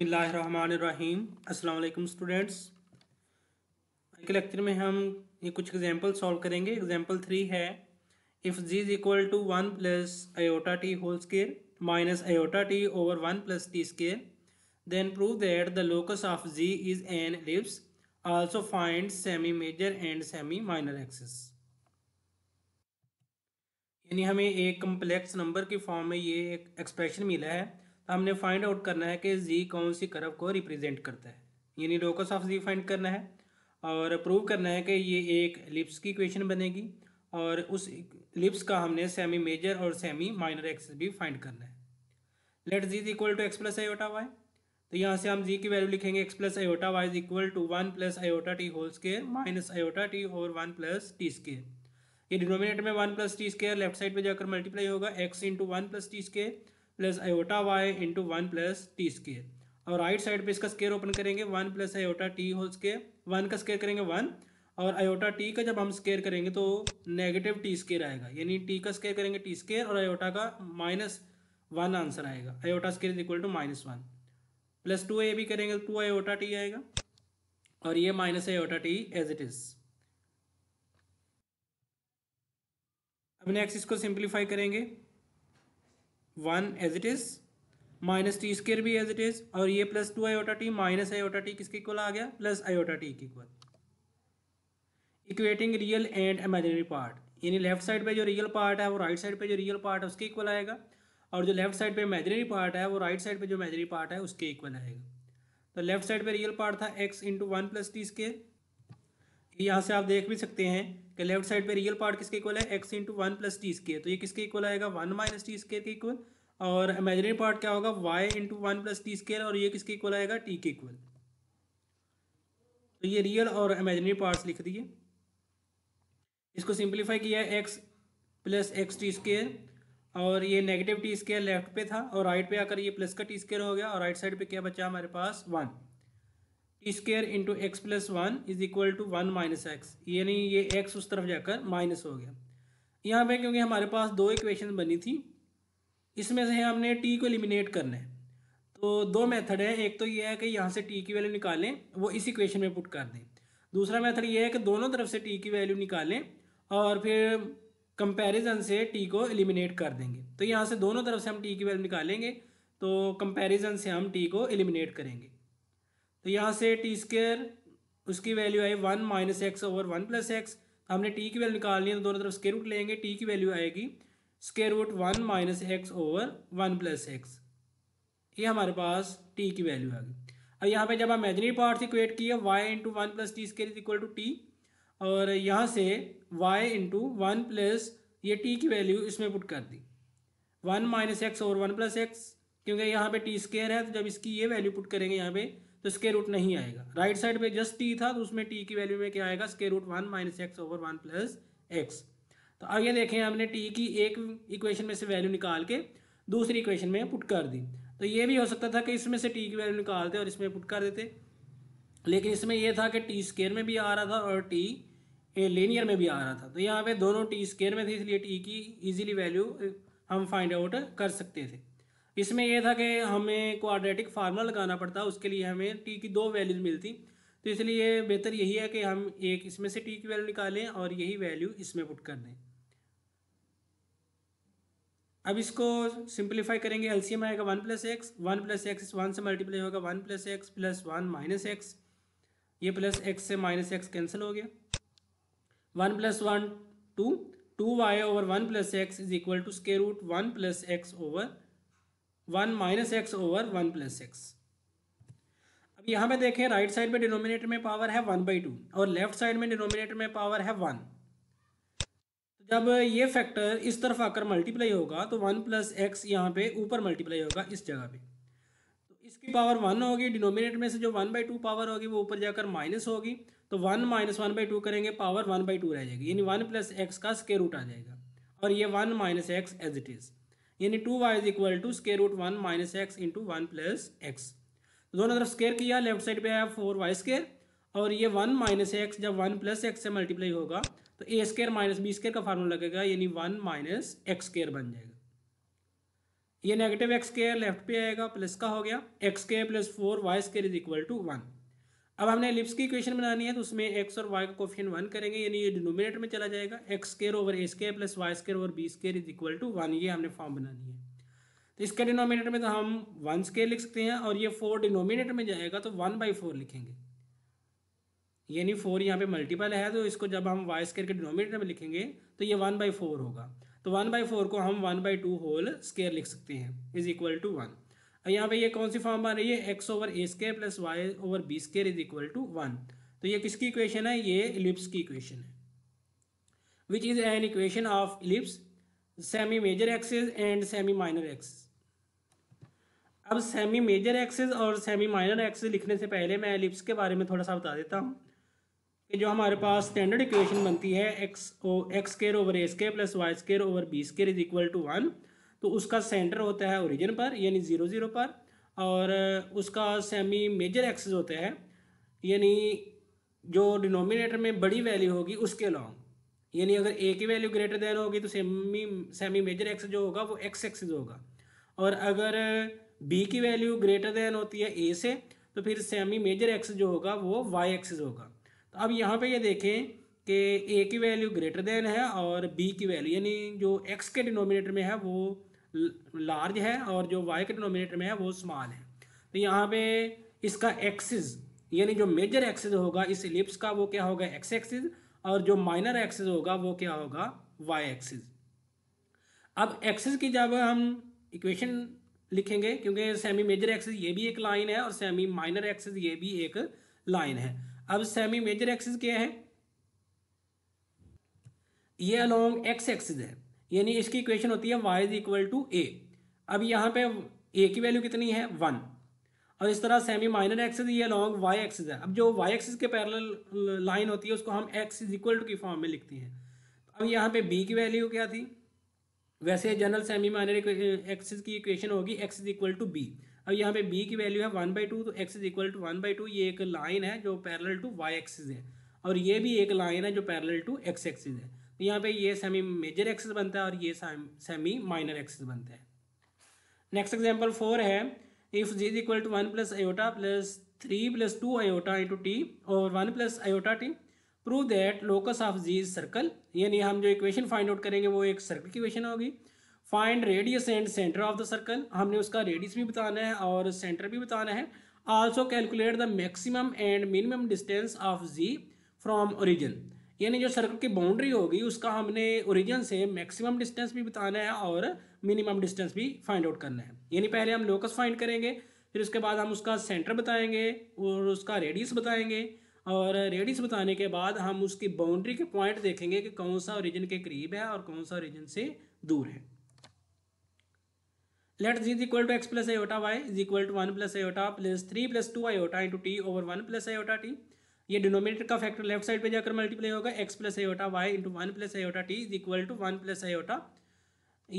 बसमीम अल्लाम स्टूडेंट्स आज के लेक्चर में हम ये कुछ एग्जांपल सॉल्व करेंगे एग्जांपल थ्री है if z is equal to one plus iota t whole square minus iota t over one plus t square then prove that the locus of z is an ellipse also find semi major and semi minor axes यानी हमें एक complex number के form में ये एक expression मिला है हमने फाइंड आउट करना है कि जी कौन सी कर्व को रिप्रेजेंट करता है यानी लोकस ऑफ जी फाइंड करना है और प्रूव करना है कि ये एक लिप्स की इक्वेशन बनेगी और उस लिप्स का हमने सेमी मेजर और सेमी माइनर एक्सेस भी फाइंड करना है let z is equal to x plus iota y तो यहाँ से हम जी की वैल्यू लिखेंगे x plus iota y is equal to one plus iota t whole square minus iota t और वन प्लस टी स्केयर ये denominator में one plus t square left side पे जाकर मल्टीप्लाई होगा x into one plus t square plus iota y into one plus t square और right side पे इसका square open करेंगे one plus iota t whole square one का square करेंगे one और आयोटा टी का जब हम स्केयर करेंगे तो नेगेटिव टी स्केयर आएगा यानी टी का स्केयर करेंगे टी स्केयर और आयोटा का माइनस वन आंसर आएगा iota square is equal to minus one plus two a भी करेंगे टू आयोटा टी आएगा और ये minus iota t as it is अब नेक्स्ट इसको सिंप्लीफाई करेंगे one as it is minus t square भी एज इट इज और ये plus two iota t minus iota t किसके इक्वल आ गया प्लस आयोटा टी के equal equating real and imaginary part यानी लेफ्ट साइड पे जो रियल पार्ट है वो राइट साइड पे जो रियल पार्ट है उसके इक्वल आएगा और जो लेफ्ट साइड पे इमेजिनरी पार्ट है वो राइट साइड पे जो इमेजिनरी पार्ट है उसके इक्वल आएगा तो लेफ्ट साइड पे रियल पार्ट था x into one plus t square यहाँ से आप देख भी सकते हैं कि लेफ्ट साइड पे रियल पार्ट किसके इक्वल है x into one plus t square तो ये किसके इक्वल आएगा वन माइनस टी स्केयर के इक्वल और इमेजनरी पार्ट क्या होगा y into one plus t square और ये किसके इक्वल आएगा टी के इक्वल तो ये रियल और इमेजनरी पार्ट्स लिख दिए इसको सिंप्लीफाई किया है x plus x t square और ये नेगेटिव टी स्केयर लेफ्ट पे था और राइट पे आकर ये प्लस का टी स्केयर हो गया और राइट साइड पे क्या बचा हमारे पास one square into x plus one is equal to one minus x यानी ये एक्स उस तरफ जाकर माइनस हो गया यहाँ पे क्योंकि हमारे पास दो इक्वेशन बनी थी इसमें से हमने टी को एलिमिनेट करना है तो दो मेथड है एक तो ये है कि यहाँ से टी की वैल्यू निकालें वो इस इक्वेशन में पुट कर दें दूसरा मेथड ये है कि दोनों तरफ से टी की वैल्यू निकालें और फिर कंपेरिजन से टी को एलिमिनेट कर देंगे तो यहाँ से दोनों तरफ से हम टी की वैल्यू निकालेंगे तो कंपेरिजन से हम टी को एलिमिनेट करेंगे तो यहाँ से टी स्केयर उसकी वैल्यू आई one minus x over one plus x हमने टी की वैल्यू ली है तो दोनों तरफ स्केयर रूट लेंगे टी की वैल्यू आएगी square root one minus x over one plus x ये हमारे पास टी की वैल्यू आ गई अब यहाँ पे जब हम इमेजनरी पार्ट से इक्वेट किया y into one plus t square is equal to t और यहाँ से वाई इंटू वन प्लस ये टी की वैल्यू इसमें पुट कर दी one minus x over one plus x क्योंकि यहाँ पे टी स्केयर है तो जब इसकी ये वैल्यू पुट करेंगे यहाँ पे तो स्केर रूट नहीं आएगा राइट साइड पे जस्ट टी था तो उसमें टी की वैल्यू में क्या आएगा square root one minus x over one plus x तो आगे देखें हमने टी की एक इक्वेशन में से वैल्यू निकाल के दूसरी इक्वेशन में पुट कर दी तो ये भी हो सकता था कि इसमें से टी की वैल्यू निकालते और इसमें पुट कर देते लेकिन इसमें यह था कि टी स्केयर में भी आ रहा था और टी लेनियर में भी आ रहा था तो यहाँ पे दोनों टी स्केयर में थे इसलिए टी की इजीली वैल्यू हम फाइंड आउट कर सकते थे इसमें यह था कि हमें क्वाड्रेटिक फार्मूला लगाना पड़ता उसके लिए हमें टी की दो वैल्यूज मिलती तो इसलिए बेहतर यही है कि हम एक इसमें से टी की वैल्यू निकालें और यही वैल्यू इसमें पुट कर दें अब इसको सिंप्लीफाई करेंगे एलसीएम आएगा one plus x one plus x one से मल्टीप्लाई होगा one plus x plus one minus x ये प्लस एक्स से माइनस एक्स कैंसिल हो गया one plus one two two y over one plus x is equal to square root one plus x over one minus x over one plus x अब यहाँ पे देखें right side में denominator में power है one by two और left side में denominator में पावर है वन तो जब ये फैक्टर इस तरफ आकर मल्टीप्लाई होगा तो वन प्लस एक्स यहाँ पे ऊपर मल्टीप्लाई होगा इस जगह पे तो इसकी पावर वन होगी डिनोमिनेटर में से जो वन बाई टू पावर होगी वो ऊपर जाकर माइनस होगी तो one minus one by two करेंगे पावर वन बाई टू रह जाएगी यानी वन प्लस एक्स का स्केयर रूट आ जाएगा और ये one minus x as it is यानी two y is equal to square root one minus x into one plus x दोनों तरफ स्केयर किया लेफ्ट साइड पे आया फोर वाई स्केयर और ये वन माइनस एक्स जब वन प्लस एक्स से मल्टीप्लाई होगा तो a square minus b square का फार्मूला लगेगा यानी वन माइनस एक्स स्केयर बन जाएगा ये नेगेटिव एक्स स्केयर लेफ्ट पे आएगा प्लस का हो गया x square plus four y square is equal to one अब हमने लिप्स की इक्वेशन बनानी है तो उसमें एक्स और वाई का कोफिशन वन करेंगे यानी ये डिनोमिनेटर में चला जाएगा x square over a square plus y square over b square is equal to one ये हमने फॉर्म बनानी है तो इसके डिनोमिनेटर में तो हम वन स्केयर लिख सकते हैं और ये फोर डिनोमिनेटर में जाएगा तो वन बाई फोर लिखेंगे यानी फोर यहाँ पे मल्टीपल है तो इसको जब हम वाई स्केयर के डिनोमिनेटर में लिखेंगे तो ये वन बाई फोर होगा तो वन बाई फोर को हम one by two whole square लिख सकते हैं इज इक्वल टू वन यहाँ पे ये कौन सी फॉर्म आ रही है x over a square plus y over b square is equal to one तो ये किसकी इक्वेशन है ये इलिप्स की इक्वेशन है which is an equation of ellipse semi major axes and semi minor axes अब सेमी मेजर एक्सेस और semi minor axes लिखने से पहले मैं इलिप्स के बारे में थोड़ा सा बता देता हूँ कि जो हमारे पास स्टैंडर्ड इक्वेशन बनती है x o x square over a square plus y square over b square is equal to one तो उसका सेंटर होता है ओरिजिन पर यानी ज़ीरो ज़ीरो पर और उसका सेमी मेजर एक्सेस होता है यानी जो डिनोमिनेटर में बड़ी वैल्यू होगी उसके लॉन्ग यानी अगर ए की वैल्यू ग्रेटर देन होगी तो सेमी सेमी मेजर एक्सेस जो होगा वो एक्स एक्सेस होगा और अगर बी की वैल्यू ग्रेटर देन होती है ए से तो फिर सेमी मेजर एक्स जो होगा वो वाई एक्सेस होगा तो अब यहाँ पे ये यह देखें कि ए की वैल्यू ग्रेटर देन है और बी की वैल्यू यानी जो एक्स के डिनोमिनेटर में है वो लार्ज है और जो वाई के डिनोमिनेटर में है वो स्मॉल है तो यहाँ पे इसका एक्सिस यानी जो मेजर एक्सिस होगा इस लिप्स का वो क्या होगा एक्स एक्सिस और जो माइनर एक्सिस होगा वो क्या होगा वाई एक्सिस अब एक्सिस की जब हम इक्वेशन लिखेंगे क्योंकि सेमी मेजर एक्सिस ये भी एक लाइन है और सेमी माइनर एक्सिस ये भी एक लाइन है अब सेमी मेजर एक्सिस क्या है ये अलोंग एक्स एक्सिस है यानी इसकी इक्वेशन होती है y is equal to a अब यहाँ पे ए की वैल्यू कितनी है वन और इस तरह सेमी माइनर एक्सेस ये लॉन्ग वाई एक्सेस है अब जो वाई एक्सेस के पैरल लाइन होती है उसको हम एक्स इज इक्वल टू की फॉर्म में लिखते हैं अब यहाँ पे बी की वैल्यू क्या थी वैसे जनरल सेमी माइनर एक्सेस की इक्वेशन होगी x is equal to b अब यहाँ पे बी की वैल्यू है वन बाई टू तो x is equal to one by two ये एक लाइन है जो पैरल टू वाई एक्सेस है और ये भी एक लाइन है जो पैरल टू एक्स एक्सेज है तो यहाँ पे ये सेमी मेजर एक्सेस बनता है और ये सेमी माइनर एक्सेस बनता है नेक्स्ट एग्जाम्पल फोर है if z is equal to one plus iota plus three plus two iota into t और one plus iota t prove that locus of z is circle यानी हम जो equation find out करेंगे वो एक circle की equation होगी find radius and centre of the circle हमने उसका रेडियस भी बताना है और सेंटर भी बताना है also calculate the maximum and minimum distance of z from origin यानी जो सर्कल की बाउंड्री होगी उसका हमने ओरिजिन से मैक्सिमम डिस्टेंस भी बताना है और मिनिमम डिस्टेंस भी फाइंड आउट करना है यानी पहले हम लोकस फाइंड करेंगे फिर उसके बाद हम उसका सेंटर बताएंगे और उसका रेडियस बताएंगे और रेडियस बताने के बाद हम उसकी बाउंड्री के पॉइंट देखेंगे कि कौन सा ओरिजिन के करीब है और कौन सा ओरिजिन से दूर है let z is equal to x plus iota y is equal to one plus iota plus three plus two iota into t over one plus iota t ये डिनोमिनेटर का फैक्टर लेफ्ट साइड पे जाकर multiply होगा x plus iota y into one plus iota t is equal to one plus iota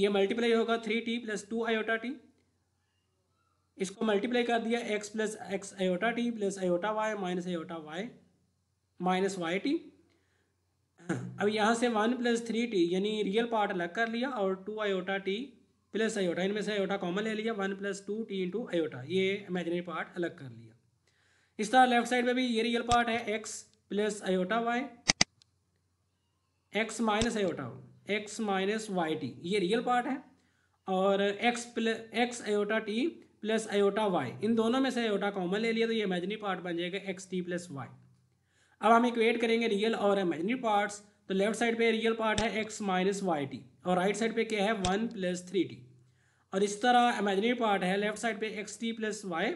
ये multiply होगा three t plus two iota t इसको multiply कर दिया x plus x iota t plus iota y minus iota y minus y t अब यहाँ से one plus three t यानी real part अलग कर लिया और two iota t plus iota इनमें से आयोटा कॉमन ले लिया one plus two t into iota ये इमेजनरी पार्ट अलग कर लिया इस तरह लेफ्ट साइड में भी ये रियल पार्ट है x plus iota y x minus iota x minus y t ये रियल पार्ट है और x plus x iota t plus iota y इन दोनों में से आयोटा कॉमन ले लिया तो ये इमेजनी पार्ट बन जाएगा एक्स टी प्लस वाई अब हम इक्वेट करेंगे रियल और इमेजनी पार्ट्स तो लेफ्ट साइड पे रियल पार्ट है एक्स माइनस वाई टी और राइट साइड पे क्या है वन प्लस थ्री टी और इस तरह इमेजनी पार्ट है लेफ्ट साइड पे एक्स टी प्लस वाई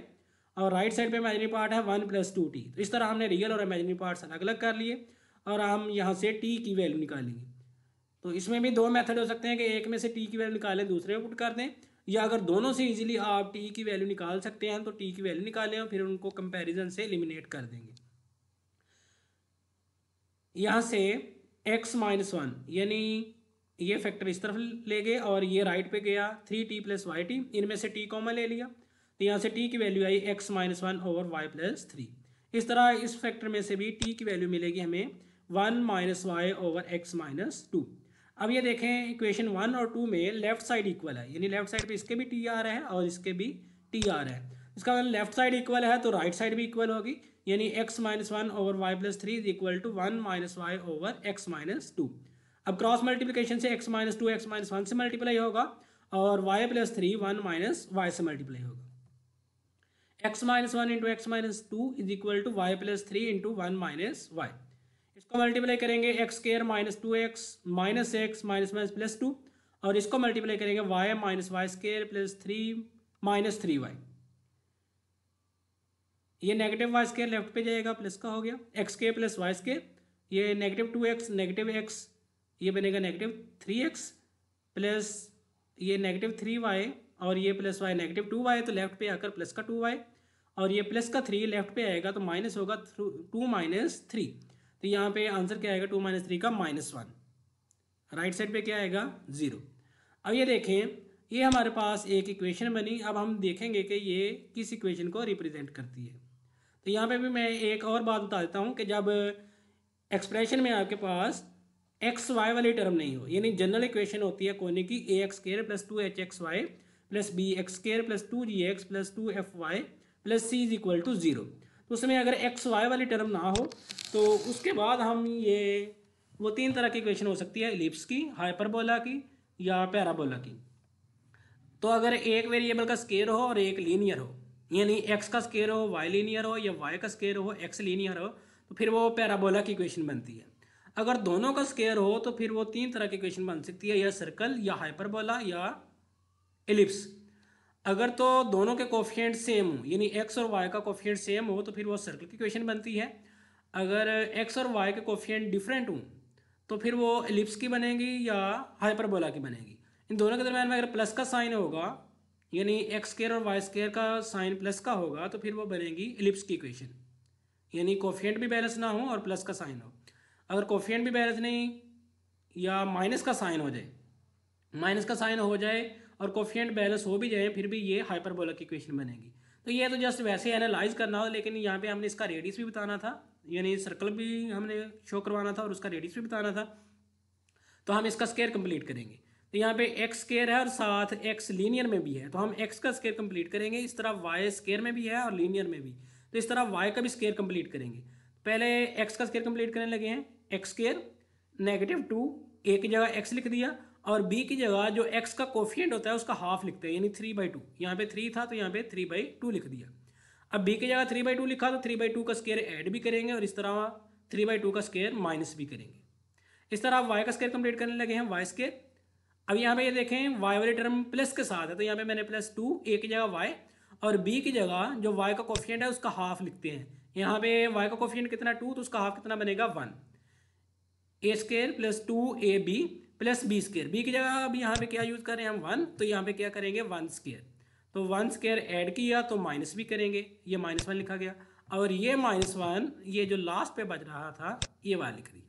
और राइट साइड पे इमेजनरी पार्ट है वन प्लस टू टी तो इस तरह हमने रियल और इमेजनरी पार्ट्स अलग अलग कर लिए और हम यहाँ से टी की वैल्यू निकालेंगे तो इसमें भी दो मेथड हो सकते हैं कि एक में से टी की वैल्यू निकालें दूसरे में पुट कर दें या अगर दोनों से इजीली आप टी की वैल्यू निकाल सकते हैं तो टी की वैल्यू निकालें और फिर उनको कंपैरिजन से एलिमिनेट कर देंगे यहाँ से एक्स माइनस वन यानी ये फैक्टर इस तरफ ले गए और ये राइट पे गया three t plus y t इनमें से टी कॉमन ले लिया तो यहाँ से टी की वैल्यू आई x minus one over y plus three इस तरह इस फैक्टर में से भी टी की वैल्यू मिलेगी हमें one minus y over x minus two अब ये देखें इक्वेशन वन और टू में लेफ्ट साइड इक्वल है यानी लेफ्ट साइड पे इसके भी टी आ रहा है और इसके भी टी आ रहा है इसका अगर लेफ्ट साइड इक्वल है तो राइट साइड भी इक्वल होगी यानी x minus one over y plus three is equal to one minus y over x minus two अब क्रॉस मल्टीप्लिकेशन से x minus two x minus one से multiply होगा और y plus three one minus y से multiply होगा x minus one into x minus two is equal to y plus three into one minus y इसको multiply करेंगे x square minus two x minus x minus minus plus two और इसको multiply करेंगे y minus y square plus three minus three y ये negative y square left पे जाएगा plus का हो गया एक्स के प्लस वाई स्केयर ये negative two x negative x ये बनेगा नेगेटिव थ्री एक्स प्लस ये नेगेटिव थ्री वाई और ये plus y negative two y तो लेफ्ट पे आकर प्लस का टू वाई और ये प्लस का थ्री लेफ्ट पे आएगा तो माइनस होगा टू माइनस थ्री तो यहाँ पे आंसर क्या आएगा टू माइनस थ्री का माइनस वन राइट साइड पे क्या आएगा ज़ीरो अब ये देखें ये हमारे पास एक इक्वेशन बनी अब हम देखेंगे कि ये किस इक्वेशन को रिप्रेजेंट करती है तो यहाँ पे भी मैं एक और बात बता देता हूँ कि जब एक्सप्रेशन में आपके पास एक्स वाई वाली टर्म नहीं हो यानी जनरल इक्वेशन होती है कोने की a x square plus two h x y plus b x square plus two g x plus two f y plus c is equal to zero तो उसमें अगर एक्स वाई वाली टर्म ना हो तो उसके बाद हम ये वो तीन तरह की इक्वेशन हो सकती है लिप्स की हाइपरबोला की या पैराबोला की तो अगर एक वेरिएबल का स्केयर हो और एक लीनियर हो यानी एक्स का स्केयर हो वाई लीनियर हो या वाई का स्केयर हो एक्स लीनियर हो तो फिर वो पैराबोला की इक्वेशन बनती है अगर दोनों का स्केयर हो तो फिर वो तीन तरह की इक्वेशन बन सकती है या सर्कल या हाइपरबोला या एलिप्स अगर तो दोनों के कोफिशेंट सेम हो यानी एक्स और वाई का कोफिशेंट सेम हो तो फिर वो सर्कल की क्वेश्चन बनती है अगर एक्स और वाई के कोफिशेंट डिफरेंट हों तो फिर वो एलिप्स की बनेगी या हाइपरबोला की बनेगी इन दोनों के दरम्यान में अगर प्लस का साइन होगा यानी एक्स स्केयर और वाई स्केयर का साइन प्लस का होगा तो फिर वो बनेगी एलिप्स की इक्वेशन यानी कोफिशेंट भी बैलेंस ना हो और प्लस का साइन हो अगर कोफिशेंट भी बैलेंस नहीं या माइनस का साइन हो जाए माइनस का साइन हो जाए और कोफियंट बैलेंस हो भी जाए फिर भी ये हाइपरबोलिक इक्वेशन बनेगी तो ये तो जस्ट वैसे एनालाइज करना हो लेकिन यहाँ पे हमने इसका रेडियस भी बताना था यानी सर्कल भी हमने शो करवाना था और उसका रेडियस भी बताना था तो हम इसका स्केयर कंप्लीट करेंगे तो यहाँ पे एक्स स्केयर है और साथ एक्स लीनियर में भी है तो हम एक्स का स्केयर कंप्लीट करेंगे इस तरह वाई स्केयर में भी है और लीनियर में भी तो इस तरह वाई का भी स्केयर कंप्लीट करेंगे पहले एक्स का स्केयर कंप्लीट करने लगे हैं एक्स स्केयर नेगेटिव टू एक जगह एक्स लिख दिया और बी की जगह जो एक्स का कोफियंट होता है उसका हाफ लिखते हैं यानी थ्री बाई टू यहाँ पे थ्री था तो यहाँ पे थ्री बाई टू लिख दिया अब बी की जगह थ्री बाई टू लिखा तो थ्री बाई टू का स्केयर ऐड भी करेंगे और इस तरह थ्री बाई टू का स्केयर माइनस भी करेंगे इस तरह आप वाई का स्केयर कंप्लीट करने लगे हैं वाई स्केयर अब यहाँ पे ये यह देखें वाई वाले टर्म प्लस के साथ है तो यहाँ पे मैंने प्लस टू ए की जगह वाई और बी की जगह जो वाई का कोफियंट है उसका हाफ लिखते हैं यहाँ पे वाई का कोफियंट कितना टू तो उसका हाफ कितना बनेगा one a square plus two a b plus b square b की जगह अब यहाँ पे क्या यूज़ कर रहे हैं हम वन तो यहाँ पे क्या करेंगे वन स्केयर तो वन स्केयर ऐड किया तो माइनस भी करेंगे ये माइनस वन लिखा गया और ये माइनस वन ये जो लास्ट पे बच रहा था ये वाला लिख दी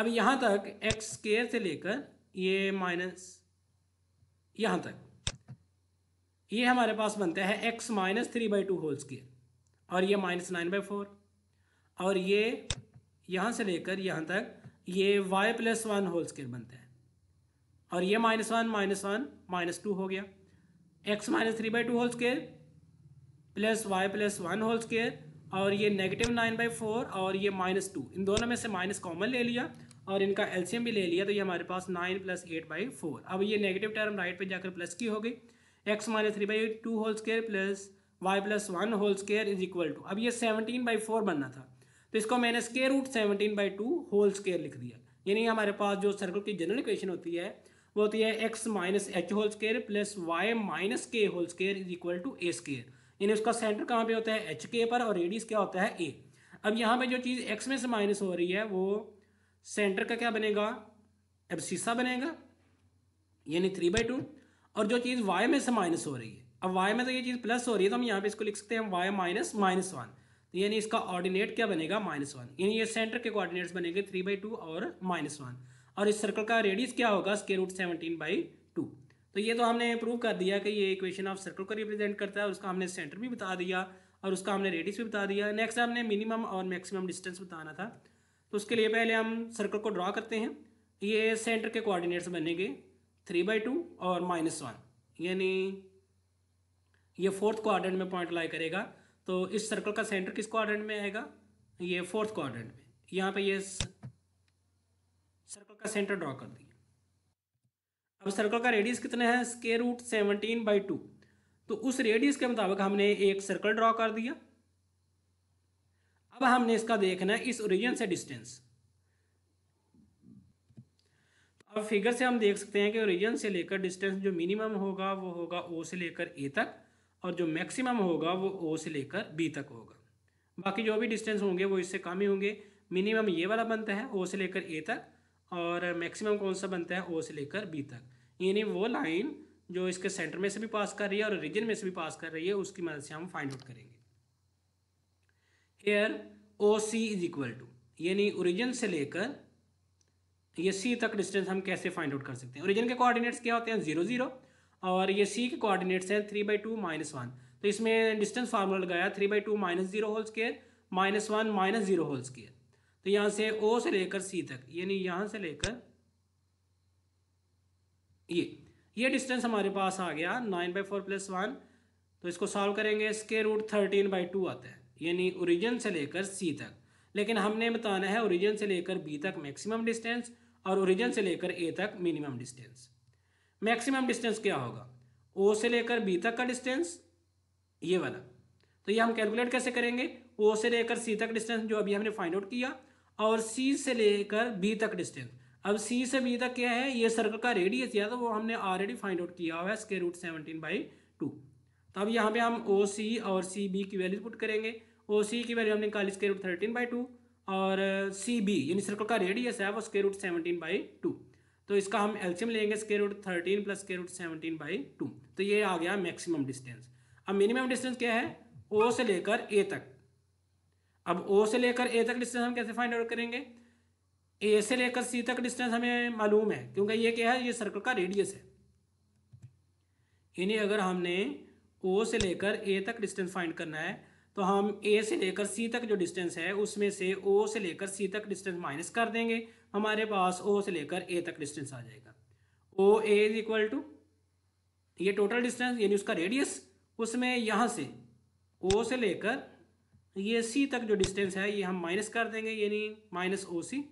अब यहाँ तक एक्स स्केयर से लेकर ये माइनस यहाँ तक ये हमारे पास बनता है x minus three by two whole square और ये माइनस नाइन बाई फोर और ये यहाँ से लेकर यहाँ तक ये y plus one whole square बनता है और ये minus one minus one minus two हो गया x minus three by two whole square plus y plus one whole square और ये नेगेटिव नाइन बाई फोर और ये माइनस टू इन दोनों में से माइनस कॉमन ले लिया और इनका एल्शियम भी ले लिया तो ये हमारे पास nine plus eight by four अब ये नेगेटिव टर्म राइट पे जाकर प्लस की हो गई x minus three by two whole square plus y plus one whole square is equal to अब ये सेवनटीन बाई फोर बनना था तो इसको मैंने square root seventeen by two whole square लिख दिया यानी हमारे पास जो सर्कल की जनरल इक्वेशन होती है वो होती है x minus h whole square plus y minus k whole square is equal to a square यानी उसका सेंटर कहाँ पे होता है एच के पर और रेडियस क्या होता है ए अब यहाँ पे जो चीज़ एक्स में से माइनस हो रही है वो सेंटर का क्या बनेगा सीसा बनेगा यानी थ्री बाई टू और जो चीज़ वाई में से माइनस हो रही है अब वाई में तो ये चीज़ प्लस हो रही है तो हम यहाँ पे इसको लिख सकते हैं वाई माइनस माइनस वन तो यानी इसका ऑर्डिनेट क्या बनेगा माइनस वन यानी ये सेंटर के कोऑर्डिनेट्स बनेंगे थ्री बाई टू और माइनस वन और इस सर्कल का रेडियस क्या होगा square root seventeen by two तो ये तो हमने प्रूव कर दिया कि ये इक्वेशन ऑफ सर्कल को रिप्रेजेंट करता है और उसका हमने सेंटर भी बता दिया और उसका हमने रेडियस भी बता दिया नेक्स्ट हमने मिनिमम और मैक्सिमम डिस्टेंस बताना था तो उसके लिए पहले हम सर्कल को ड्रा करते हैं ये सेंटर के कोऑर्डिनेट्स बनेंगे थ्री बाई टू और माइनस वन यानी ये फोर्थ कोऑर्डिनेट में पॉइंट लाई करेगा तो इस सर्कल का सेंटर किस क्वाड्रेंट में आएगा ये फोर्थ क्वाड्रेंट में यहाँ पे ये सर्कल का सेंटर ड्रॉ कर दिया अब सर्कल का रेडियस कितना है square root seventeen by two तो उस रेडियस के मुताबिक हमने एक सर्कल ड्रॉ कर दिया अब हमने इसका देखना है इस ओरिजिन से डिस्टेंस तो अब फिगर से हम देख सकते हैं कि ओरिजिन से लेकर डिस्टेंस जो मिनिमम होगा वो होगा ओ से लेकर ए तक और जो मैक्सिमम होगा वो ओ से लेकर बी तक होगा बाकी जो भी डिस्टेंस होंगे वो इससे कम ही होंगे मिनिमम ये वाला बनता है ओ से लेकर ए तक और मैक्सिमम कौन सा बनता है ओ से लेकर बी तक यानी वो लाइन जो इसके सेंटर में से भी पास कर रही है और रीजन में से भी पास कर रही है उसकी मदद से हम फाइंड आउट करेंगे here o c is equal to यानी ओरिजिन से लेकर ये सी तक डिस्टेंस हम कैसे फाइंड आउट कर सकते हैं ओरिजिन के कोऑर्डिनेट्स क्या होते हैं जीरो जीरो और ये सी के कोऑर्डिनेट्स हैं three by two minus one तो इसमें डिस्टेंस फार्मूला लगाया three by two minus zero whole square minus one minus zero whole square तो यहाँ से ओ से लेकर सी तक यानी यहाँ से लेकर ये ये डिस्टेंस हमारे पास आ गया nine by four plus one तो इसको सॉल्व करेंगे इसके रूट थर्टीन बाई टू आता है यानी ओरिजिन से लेकर सी तक लेकिन हमने बताना है ओरिजिन से लेकर बी तक मैक्सिमम डिस्टेंस और ओरिजिन से लेकर ए तक मिनिमम डिस्टेंस मैक्सिमम डिस्टेंस क्या होगा ओ से लेकर बी तक का डिस्टेंस ये वाला तो ये हम कैलकुलेट कैसे करेंगे ओ से लेकर सी तक डिस्टेंस जो अभी हमने फाइंड आउट किया और सी से लेकर बी तक डिस्टेंस अब सी से बी तक क्या है ये सर्कल का रेडियस या तो वो हमने ऑलरेडी फाइंड आउट किया हुआ है square root seventeen by two तो अब यहाँ पे हम ओ सी और सी बी की वैल्यू पुट करेंगे ओ सी की वैल्यू हमने निकाली square root thirteen by two और सी बी यानी सर्कल का रेडियस है वो square root seventeen by two तो इसका हम एल्शियम लेंगे square root thirteen plus square root seventeen by two तो ये आ गया मैक्सिमम डिस्टेंस अब मिनिमम डिस्टेंस क्या है ओ से लेकर ए तक अब ओ से लेकर ए तक डिस्टेंस हम कैसे फाइंड आउट करेंगे ए से लेकर सी तक डिस्टेंस हमें मालूम है क्योंकि ये क्या है ये सर्कल का रेडियस है यानी अगर हमने ओ से लेकर ए तक डिस्टेंस फाइंड करना है तो हम ए से लेकर सी तक जो डिस्टेंस है उसमें से ओ से लेकर सी तक डिस्टेंस माइनस कर देंगे हमारे पास ओ से लेकर ए तक डिस्टेंस आ जाएगा o a is equal to ये टोटल डिस्टेंस यानी उसका रेडियस उसमें यहाँ से ओ से लेकर ये सी तक जो डिस्टेंस है ये हम माइनस कर देंगे यानी माइनस ओ सी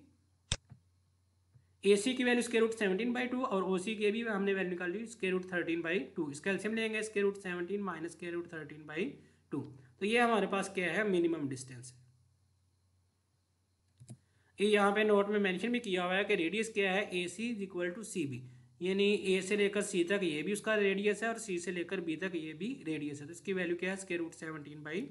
ए सी की वैल्यू इसके रूट सेवनटीन बाई टू और ओ सी के भी हमने वैल्यू निकाल ली इसके रूट थर्टीन बाई टू इसका एल्सियम लेंगे इसके रूट सेवनटीन माइनस के रूट थर्टीन बाई टू तो ये हमारे पास क्या है मिनिमम डिस्टेंस कि यहाँ पे नोट में मेंशन भी किया हुआ है कि रेडियस क्या है a c is equal to c b यानी ए से लेकर सी तक ये भी उसका रेडियस है और सी से लेकर बी तक ये भी रेडियस है तो इसकी वैल्यू क्या है स्केयर रूट सेवनटीन बाई